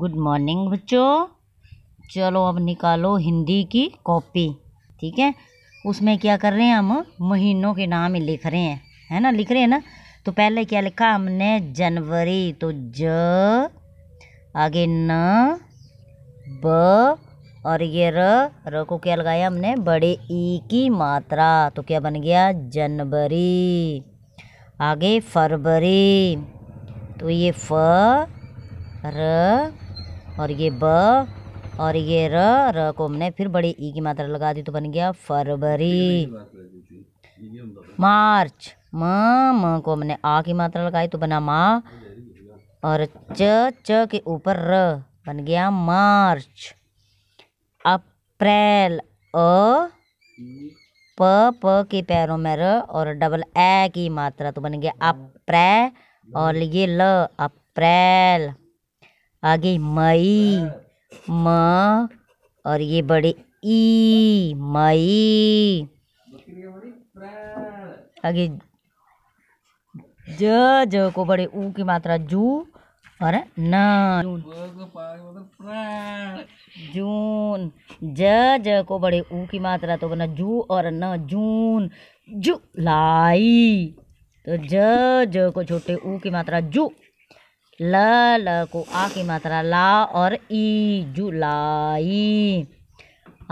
good morning बच्चों चलो अब निकालो हिंदी की कॉपी ठीक है उसमें क्या कर रहे हैं हम महीनों के नाम ही लिख रहे हैं है ना लिख रहे हैं ना तो पहले क्या लिखा हमने जनवरी तो ज आगे न ब और ये र र को क्या लगाया हमने बड़े ई की मात्रा तो क्या बन गया जनवरी आगे फरवरी तो ये फ र और ये ब और ये र र को हमने फिर बड़े ई की मात्रा लगा दी तो बन गया फरवरी मार्च म म को हमने आ की मात्रा लगाई तो बना मा और च च के ऊपर र बन गया मार्च अप्रैल अ प प के पैरों में र और डबल ए की मात्रा तो बन गया अप्रै और ये ल अप्रैल आगे मई म और ये बड़े ई मई आगे ज ज को बड़े ऊ की मात्रा जू और न जून ज ज को बड़े ऊ की मात्रा तो बना जू और न जून जू लाई तो ज ज को छोटे ऊ की मात्रा जू ल ल को आ की मात्रा ला और ई जुलाई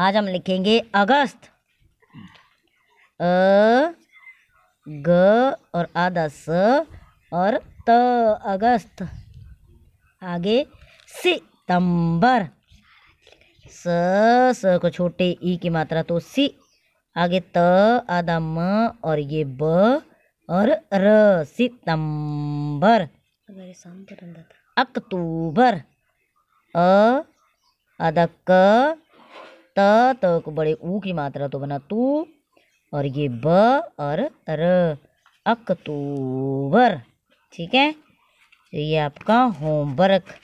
आज हम लिखेंगे अगस्त अ ग और आधा स और त अगस्त आगे सितंबर स स को छोटे ई की मात्रा तो सी आगे त आधा म और ये ब और र सितंबर अक्तूबर तो अ अदक त तो को बड़े ऊ की मात्रा तो बना तू और ये ब और र अक्तूबर ठीक है तो ये आपका होमवर्क